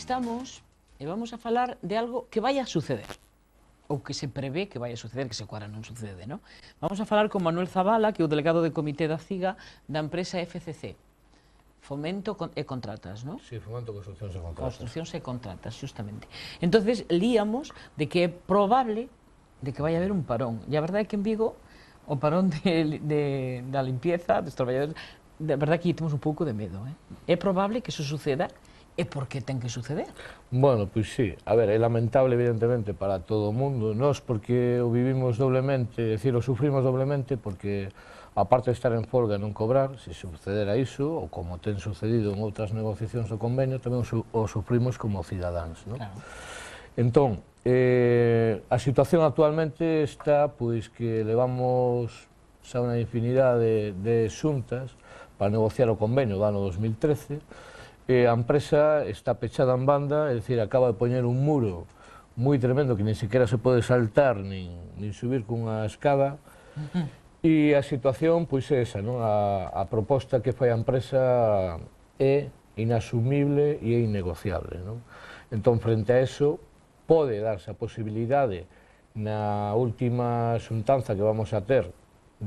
Estamos e vamos a falar de algo que vai a suceder ou que se prevé que vai a suceder, que se cuara non sucede, non? Vamos a falar con Manuel Zavala, que é o delegado de comité da CIGA da empresa FCC. Fomento e contratas, non? Sí, fomento, construcción e contratas. Construcción e contratas, justamente. Entonces líamos de que é probable de que vai haber un parón. E a verdade é que en Vigo o parón de, de, da limpieza, dos traballadores, de verdade que temos un pouco de medo. Eh? É probable que iso suceda E por que ten que suceder? Bueno, pois sí. A ver, é lamentable, evidentemente, para todo o mundo. Nos, porque o vivimos doblemente, é dicir, o sufrimos doblemente, porque aparte de estar en folga e non cobrar, se sucedera iso, ou como ten sucedido en outras negociacións do convenio, tamén o sufrimos como cidadáns. Non? Claro. Entón, eh, a situación actualmente está pois que levamos xa unha infinidade de, de xuntas para negociar o convenio do ano 2013, e a empresa está pechada en banda, é dicir, acaba de poñer un muro moi tremendo que nin sequera se pode saltar nin, nin subir cunha escada e a situación pois é esa, non? A, a proposta que fai a empresa é inasumible e é innegociable, non? Entón, frente a eso, pode darse a posibilidade na última xuntanza que vamos a ter,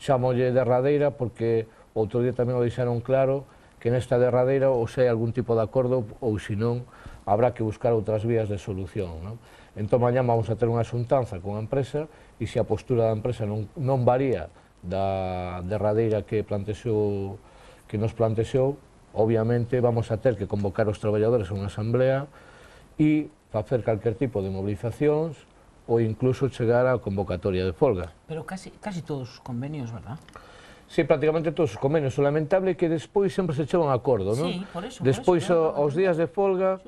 chamolle derradeira porque outro día tamén o deixaron claro, que nesta derradeira ou se hai algún tipo de acordo ou se non habrá que buscar outras vías de solución. Non? Entón, mañá vamos a ter unha xuntanza con a empresa e se a postura da empresa non, non varía da derradeira que plantexou que nos plantexou, obviamente vamos a ter que convocar os traballadores a unha asamblea e facer calquer tipo de movilizacións ou incluso chegar á convocatoria de folga. Pero casi, casi todos os convenios, verdad? Sí, prácticamente todos os convenios. O lamentable é que despois sempre se chega un acordo, non? Sí, por eso. Despois por eso, aos días de folga,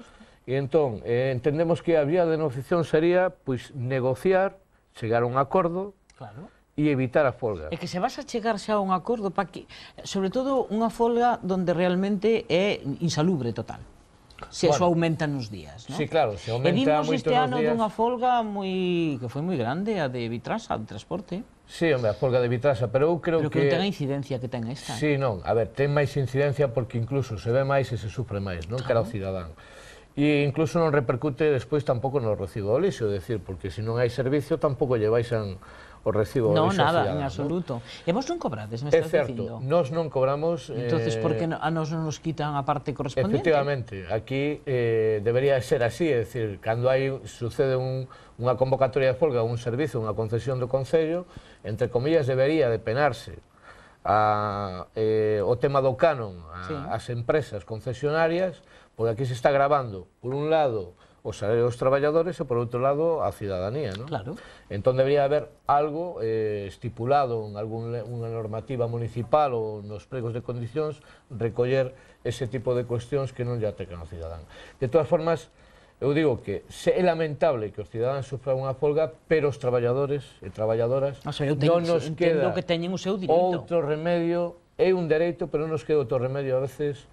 e entón, eh, entendemos que a vía de negociación sería pois negociar, chegar a un acordo, claro e evitar a folga. É que se vas a chegar xa a un acordo, pa que, sobre todo unha folga donde realmente é insalubre total se bueno, eso aumenta nos días, ¿no? Sí, claro, se aumenta moito nos días. este ano dunha folga moi que foi moi grande, a de Vitrasa, de transporte. Sí, hombre, a folga de Vitrasa, pero eu creo pero que... Pero que non ten a incidencia que ten esta. Sí, non, a ver, ten máis incidencia porque incluso se ve máis e se sufre máis, non? Claro. Cara ao cidadán. E incluso non repercute despois tampouco no recibo do lixo, é dicir, porque se non hai servicio tampouco lle baixan o recibo no, nada, en absoluto. ¿no? E vos non cobrades, me estás dicindo. É certo, nós non cobramos... Entonces, eh, por que a nos non nos quitan a parte correspondente? Efectivamente, aquí eh, debería ser así, é dicir, cando hai, sucede un, unha convocatoria de folga, un servizo, unha concesión do Concello, entre comillas, debería de penarse a, eh, o tema do canon a, sí. as empresas concesionarias, porque aquí se está gravando, por un lado, o salarios dos traballadores e, por outro lado, a cidadanía. ¿no? Claro. Entón, debería haber algo eh, estipulado en alguna normativa municipal ou nos pregos de condicións recoller ese tipo de cuestións que non lle atecan ao cidadán. De todas formas, eu digo que se é lamentable que os cidadáns sufran unha folga, pero os traballadores e traballadoras o sea, teño, non nos queda que teñen o seu direito. outro remedio, é un dereito, pero non nos queda outro remedio a veces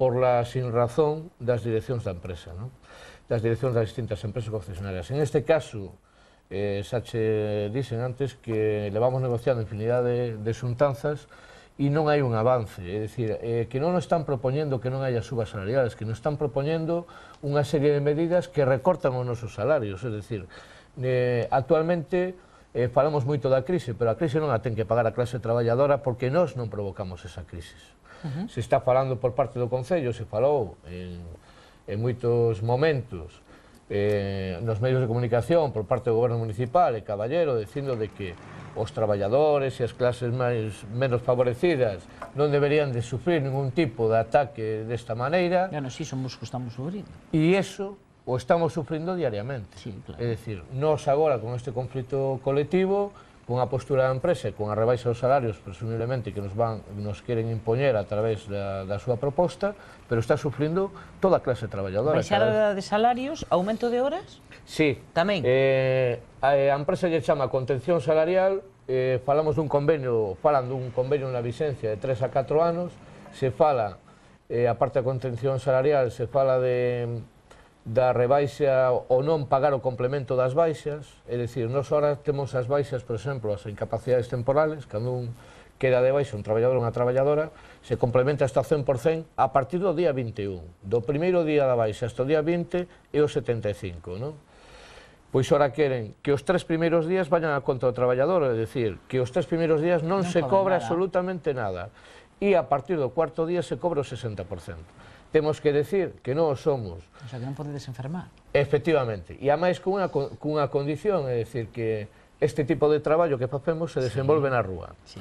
por la sin razón das direccións da empresa, non? das direccións das distintas empresas concesionarias. En este caso, eh, xa che antes que levamos negociando infinidade de, de xuntanzas e non hai un avance, é dicir, eh, que non nos están propoñendo que non haya subas salariales, que nos están propoñendo unha serie de medidas que recortan os nosos salarios, é dicir, eh, actualmente eh, falamos moito da crise, pero a crise non a ten que pagar a clase traballadora porque nós non provocamos esa crise. Uh -huh. Se está falando por parte do Concello, se falou en... Eh, en moitos momentos eh, nos medios de comunicación por parte do goberno municipal e Caballero dicindo de que os traballadores e as clases máis menos favorecidas non deberían de sufrir ningún tipo de ataque desta maneira. Bueno, si somos que estamos sufrindo. E iso o estamos sufrindo diariamente. Sí, claro. É dicir, nos agora con este conflito colectivo cunha postura da empresa, cunha rebaixa dos salarios, presumiblemente, que nos, van, nos queren impoñer a través da, da súa proposta, pero está sufrindo toda a clase traballadora. Baixada vez... de salarios, aumento de horas? Sí. Tamén? Eh, a, a empresa lle chama contención salarial, eh, falamos dun convenio, falan dun convenio na licencia de 3 a 4 anos, se fala, eh, a parte da contención salarial, se fala de da rebaixa ou non pagar o complemento das baixas, é dicir, nós ahora temos as baixas, por exemplo, as incapacidades temporales, cando un queda de baixa, un traballador ou unha traballadora, se complementa hasta 100% a partir do día 21. Do primeiro día da baixa hasta o día 20 é o 75, non? Pois ora queren que os tres primeiros días vayan a conta do traballador, é dicir, que os tres primeiros días non, non se cobra nada. absolutamente nada. E a partir do cuarto día se cobra o 60% temos que decir que non o somos. O sea, que non podedes enfermar. Efectivamente. E a máis cunha, cunha condición, é dicir, que este tipo de traballo que facemos se desenvolve sí. na rúa. Sí.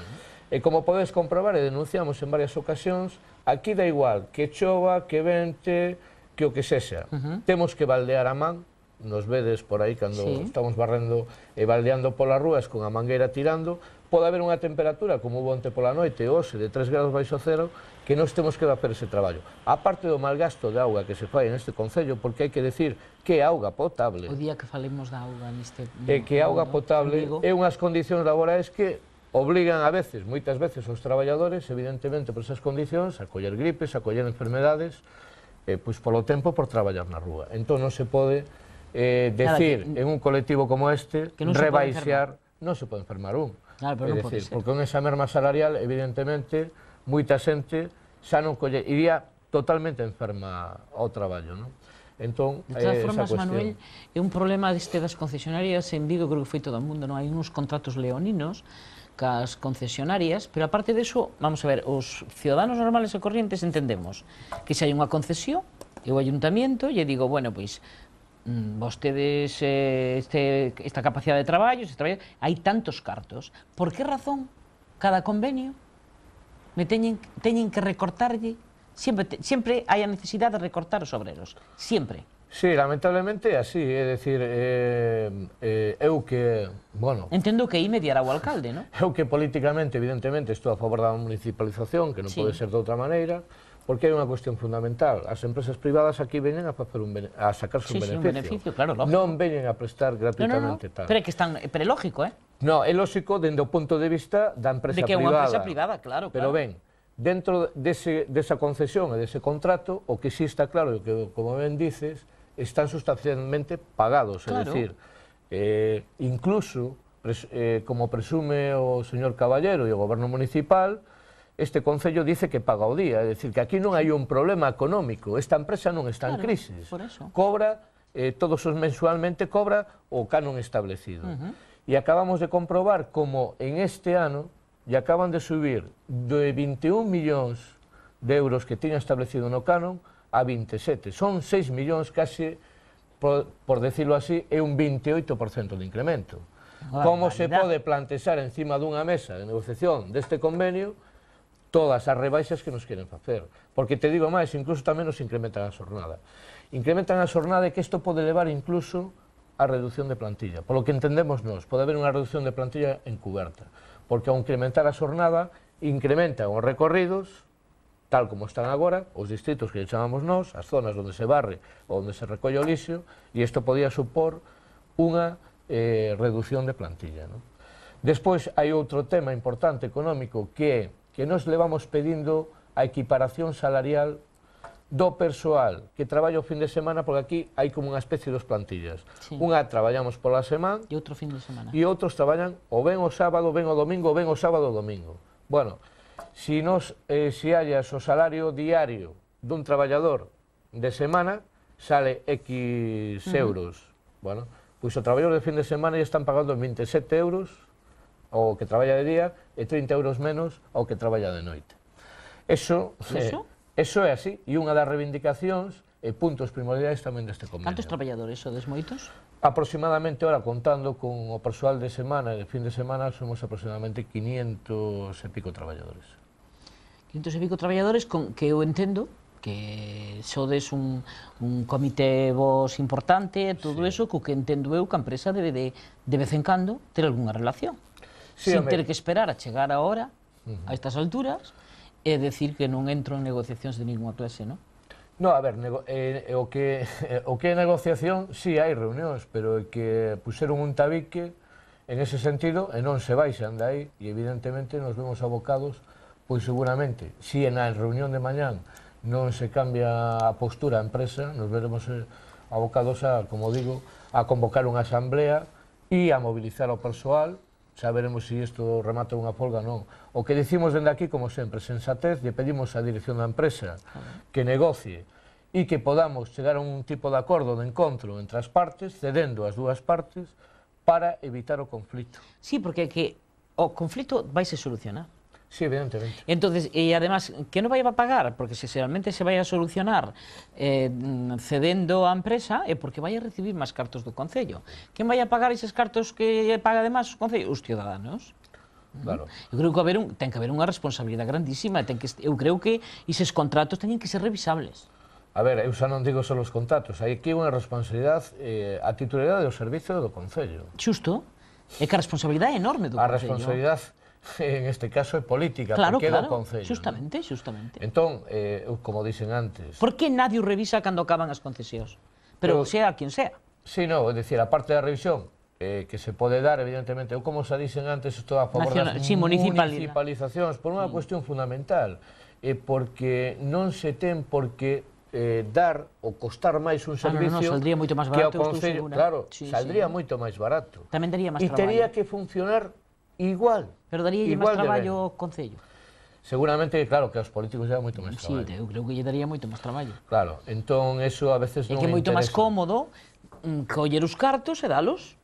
E como podes comprobar, e denunciamos en varias ocasións, aquí da igual que chova, que vente, que o que sexa. Uh -huh. Temos que baldear a man, nos vedes por aí cando sí. estamos barrendo e baldeando polas rúas con a mangueira tirando, pode haber unha temperatura, como houve onte pola noite, hoxe, de 3 grados baixo cero, que nos temos que dar ese traballo. A parte do malgasto de auga que se fai neste Concello, porque hai que decir que é auga potable. O día que falemos da auga neste... É que auga potable é unhas condicións laborais que obligan a veces, moitas veces, os traballadores, evidentemente, por esas condicións, a coller gripes, a coller enfermedades, eh, pois polo tempo por traballar na rúa. Entón non se pode eh, decir que, en un colectivo como este, que non rebaixear, non se pode enfermar un Claro, ah, pero non decir, porque con esa merma salarial, evidentemente, moita xente xa non colle, iría totalmente enferma ao traballo, non? Entón, de todas eh, formas, cuestión. Manuel, é un problema deste das concesionarias en Vigo, creo que foi todo o mundo, non hai uns contratos leoninos cas concesionarias, pero aparte de eso, vamos a ver, os ciudadanos normales e corrientes entendemos que se hai unha concesión, e o ayuntamiento lle digo, bueno, pois, Mm, vostedes eh, este, esta capacidade de traballo, se traballa, hai tantos cartos. Por que razón cada convenio me teñen, teñen que recortarlle? Sempre, te, sempre hai a necesidade de recortar os obreros, sempre. Sí, lamentablemente así, é dicir, eh, eh, eu que, bueno... Entendo que aí mediará o alcalde, non? Eu que políticamente, evidentemente, estou a favor da municipalización, que non sí. pode ser de outra maneira, Porque hai unha cuestión fundamental. As empresas privadas aquí venen a, facer un a sacarse sí, un beneficio. Sí, un beneficio, claro, lógico. Non venen a prestar gratuitamente no, no, no. tal. Pero é que están, pero é lógico, eh? No, é lógico dende o punto de vista da empresa privada. De que é unha empresa privada, claro, claro. Pero ben, dentro dese, desa concesión e dese contrato, o que sí está claro, que, como ben dices, están sustancialmente pagados. Claro. É dicir, eh, incluso, pres, eh, como presume o señor Caballero e o goberno municipal, este Concello dice que paga o día, é dicir, que aquí non hai un problema económico, esta empresa non está claro, en crisis, cobra eh, todos os mensualmente cobra o canon establecido. Uh -huh. E acabamos de comprobar como en este ano lle acaban de subir de 21 millóns de euros que tiña establecido no canon a 27. Son 6 millóns case, por, por decirlo así, é un 28% de incremento. Como se pode plantexar encima dunha mesa de negociación deste convenio todas as rebaixas que nos queren facer. Porque te digo máis, incluso tamén nos incrementan a xornada. Incrementan a xornada e que isto pode levar incluso a reducción de plantilla. Por lo que entendemos nós, pode haber unha reducción de plantilla encuberta. Porque ao incrementar a xornada, incrementan os recorridos, tal como están agora, os distritos que chamamos nós, as zonas onde se barre ou onde se recolle o lixo, e isto podía supor unha eh, reducción de plantilla. Non? Despois, hai outro tema importante económico que é que nos levamos pedindo a equiparación salarial do persoal que traballa o fin de semana, porque aquí hai como unha especie dos plantillas. Sí. Unha traballamos pola semana... E outro fin de semana. E outros traballan o ben o sábado, ben o domingo, ben o sábado o domingo. Bueno, si nos eh, si hallas o salario diario dun traballador de semana, sale X euros. Uh -huh. Bueno, pois o traballador de fin de semana ya están pagando 27 euros o que traballa de día e 30 euros menos ao que traballa de noite. Eso, eh, eso? Eh, eso é así, e unha das reivindicacións e puntos primordiais tamén deste convenio. Cantos traballadores son moitos? Aproximadamente, ora, contando con o persoal de semana e de fin de semana, somos aproximadamente 500 e pico traballadores. 500 e pico traballadores con que eu entendo que sodes un, un comité vos importante, todo sí. eso, co que entendo eu que a empresa debe de, de vez en cando ter algunha relación sí, sin ter que esperar a chegar a hora, uh -huh. a estas alturas, e decir que non entro en negociacións de ninguna clase, non? No, a ver, nego, eh, o que eh, o que negociación, si sí, hai reunións, pero que puseron un tabique en ese sentido e non se baixan de aí e evidentemente nos vemos abocados pois seguramente, si en a reunión de mañán non se cambia a postura a empresa, nos veremos eh, abocados a, como digo, a convocar unha asamblea e a mobilizar o persoal xa veremos se isto remata unha polga non. O que dicimos dende aquí, como sempre, sensatez, lle pedimos á dirección da empresa que negocie e que podamos chegar a un tipo de acordo de encontro entre as partes, cedendo as dúas partes, para evitar o conflito. Sí, porque que o conflito vai se solucionar. Sí, evidentemente. Entonces, y además, que non vai a pagar? Porque se realmente se vai a solucionar eh, mm, cedendo a empresa, eh, porque vai a recibir máis cartos do Concello. ¿Quién vai a pagar esos cartos que paga además o Concello? Los ciudadanos. Claro. Eu creo que tiene un, ten que haber unha responsabilidade grandísima, ten que, eu creo que esos contratos teñen que ser revisables. A ver, eu xa non digo só os contratos, hai aquí unha responsabilidade eh, a titularidade do servicio do Concello. Xusto, é que a responsabilidade é enorme do a Concello. A responsabilidade en este caso é política, claro, porque claro, é do Concello. Justamente, ¿no? justamente. Entón, eh, como dicen antes... Por que nadie o revisa cando acaban as concesións? Pero, pero sea quien sea. Sí, no, é dicir, a parte da revisión, eh, que se pode dar, evidentemente, eu como se dicen antes, estou a favor Nacional, das sí, municipalizacións, por unha mm. cuestión fundamental, eh, porque non se ten por que eh, dar ou costar máis un servicio ah, no, no, saldría moito máis barato que ao Concello, claro, sí, saldría sí. moito máis barato. Tamén tería máis traballo. E tería que funcionar Igual. Pero daría igual máis traballo ao Concello. Seguramente, claro, que aos políticos lle dá moito máis traballo. Sí, eu creo que lle daría moito máis traballo. Claro, entón, eso a veces é non É que é moito máis cómodo mm, coller os cartos e dalos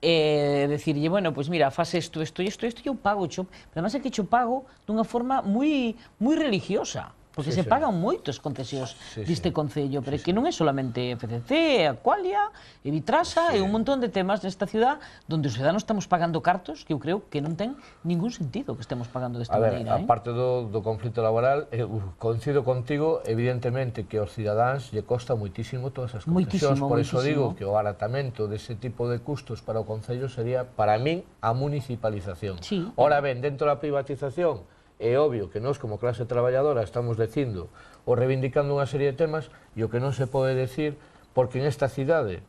e eh, decirlle, bueno, pois pues mira, faz isto, isto, isto, isto, e eu pago, cho, pero además é que cho pago dunha forma moi moi religiosa porque sí, se sí. pagan moitos concesións sí, deste sí. concello, pero sí, que non é solamente FCC, Aqualia, Evitrasa sí. e un montón de temas nesta ciudad onde os ciudadanos estamos pagando cartos que eu creo que non ten ningún sentido que estemos pagando desta a ver, maneira. A eh? parte do, do conflito laboral, eu coincido contigo, evidentemente, que aos cidadáns lle costa moitísimo todas as concesións, por iso digo que o aratamento dese tipo de custos para o Concello sería, para min, a municipalización. Sí. Ora ben, dentro da privatización, é obvio que nós como clase traballadora estamos dicindo ou reivindicando unha serie de temas e o que non se pode decir porque en esta cidade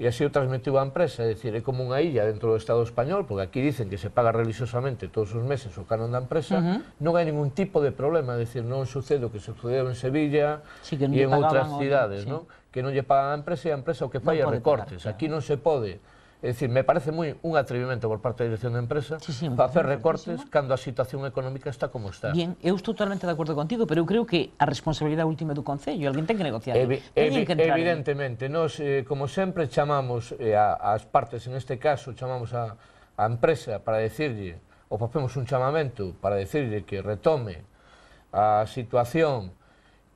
e así o transmitiu a empresa, é dicir, é como unha illa dentro do Estado español, porque aquí dicen que se paga religiosamente todos os meses o canon da empresa, uh -huh. non hai ningún tipo de problema, é dicir, non sucede o que sucedeu en Sevilla sí, e en outras cidades, sí. non? que non lle pagan a empresa e a empresa o que fai é recortes, claro. aquí non se pode É dicir, me parece moi un atrevimento por parte da dirección da empresa sí, sí, facer recortes cando a situación económica está como está. Bien, eu estou totalmente de acordo contigo, pero eu creo que a responsabilidade última do Concello, alguén ten que negociar. Evi evi que evidentemente, nos, eh, como sempre, chamamos eh, a, as partes, en este caso, chamamos a, a empresa para decirlle, ou facemos un chamamento para decirlle que retome a situación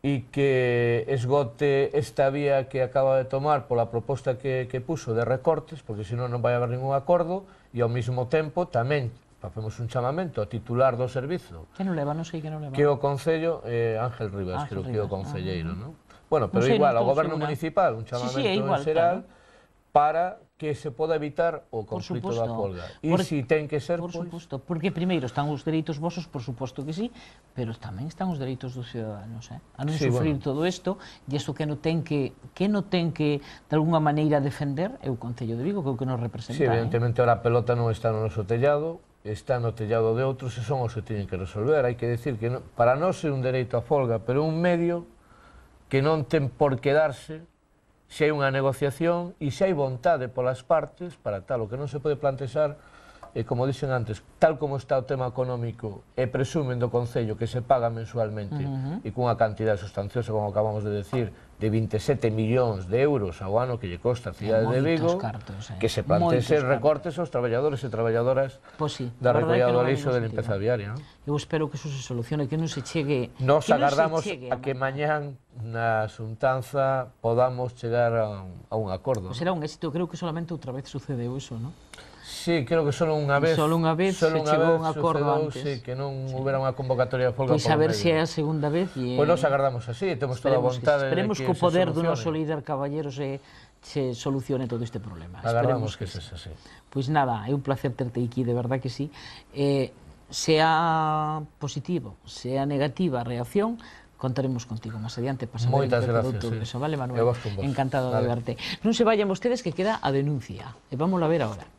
e que esgote esta vía que acaba de tomar pola proposta que, que puxo de recortes, porque senón non vai haber ningún acordo, e ao mesmo tempo tamén facemos un chamamento ao titular do servizo. Que non leva, non sei que non leva. Que o Concello, eh, Ángel Rivas, Ángel creo Rivas, que é o ah. Concelleiro, ah, non? Bueno, pero no sé, igual, ao goberno municipal, un chamamento sí, sí, igual, en xeral, claro. para que se poda evitar o conflito da colga. E por, si ten que ser, por pois... supuesto, porque primeiro están os dereitos vosos, por suposto que sí, pero tamén están os dereitos dos ciudadanos, eh? A non sí, sufrir bueno. todo isto, e isto que non ten que que non ten que de alguna maneira defender é o Concello de Vigo, que é o que nos representa. Sí, eh? evidentemente eh? ahora a pelota non está no noso tellado, está no tellado de outros e son os que teñen que resolver. Hai que decir que no, para nós é un dereito a folga, pero un medio que non ten por quedarse se hai unha negociación e se hai vontade polas partes para tal, o que non se pode plantexar e eh, como dixen antes, tal como está o tema económico e presumen do Concello que se paga mensualmente e cunha cantidad sustanciosa, como acabamos de decir, de 27 millóns de euros ao ano que lle costa a cidade de Vigo cartos, eh? que se plantese recortes aos traballadores e traballadoras pues pois sí, da recollada do aliso de limpeza viaria. ¿no? Eu espero que iso se solucione, que non se chegue... Nos agardamos chegue, a que mañán na xuntanza podamos chegar a un, a un acordo. Será un éxito, creo que solamente outra vez sucedeu iso, non? Sí, creo que solo unha vez. Solo unha vez solo se chegou un acordo sucedou, antes. Sí, que non sí. houbera unha convocatoria de folga. Pois pues a ver se é a segunda vez. E... Pois pues nos agardamos así, temos toda a vontade. Que, esperemos que, que o poder do noso líder Caballeros se, se solucione todo este problema. Agarramos Esperemos que, que sexa así. Pois nada, é un placer terte aquí, de verdad que sí. Eh, sea positivo, sea negativa a reacción, contaremos contigo máis adiante pasando Moitas gracias, sí. eso, vale Manuel? Encantado vale. de verte. Non se vayan vostedes que queda a denuncia. E vamos a ver agora.